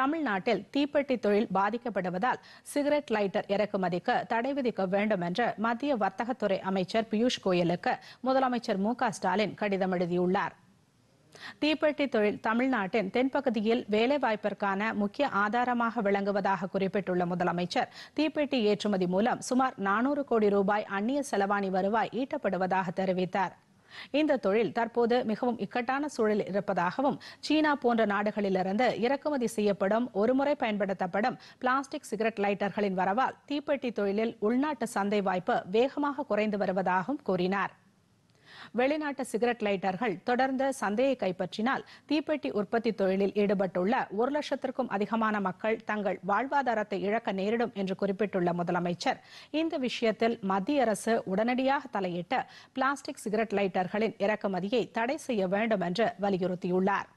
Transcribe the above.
தமிழ்நாட்டில் தீப்பெட்டி தொழில் பாதிக்கப்படுவதால் சிகரெட் லைட்டர் இறக்குமதிக்கு தடை விதிக்க வேண்டும் என்று மத்திய வர்த்தகத்துறை அமைச்சர் பியூஷ் கோயலுக்கு முதலமைச்சர் மு ஸ்டாலின் கடிதம் எழுதியுள்ளார் தீப்பெட்டி தொழில் தமிழ்நாட்டின் தென்பகுதியில் வேலைவாய்ப்பிற்கான முக்கிய ஆதாரமாக விளங்குவதாக குறிப்பிட்டுள்ள முதலமைச்சர் தீப்பெட்டி ஏற்றுமதி மூலம் சுமார் நானூறு கோடி ரூபாய் அந்நிய செலவாணி வருவாய் ஈட்டப்படுவதாக தெரிவித்தாா் இந்த தொழில் தற்போது மிகவும் இக்கட்டான சூழல் இருப்பதாகவும் சீனா போன்ற நாடுகளிலிருந்து இறக்குமதி செய்யப்படும் ஒருமுறை பயன்படுத்தப்படும் பிளாஸ்டிக் சிகரெட் லைட்டர்களின் வரவால் தீப்பெட்டி தொழிலில் உள்நாட்டு சந்தை வாய்ப்பு வேகமாக குறைந்து வருவதாகவும் கூறினாா் வெளிநாட்டு சிகரெட் லைட்டர்கள் தொடர்ந்து சந்தையை கைப்பற்றினால் தீப்பெட்டி உற்பத்தி தொழிலில் ஈடுபட்டுள்ள ஒரு லட்சத்திற்கும் அதிகமான மக்கள் தங்கள் வாழ்வாதாரத்தை இழக்க நேரிடும் என்று குறிப்பிட்டுள்ள முதலமைச்சர் இந்த விஷயத்தில் மத்திய அரசு உடனடியாக தலையிட்டு பிளாஸ்டிக் சிகரெட் லைட்டர்களின் இறக்குமதியை தடை செய்ய வேண்டும் என்று வலியுறுத்தியுள்ளாா்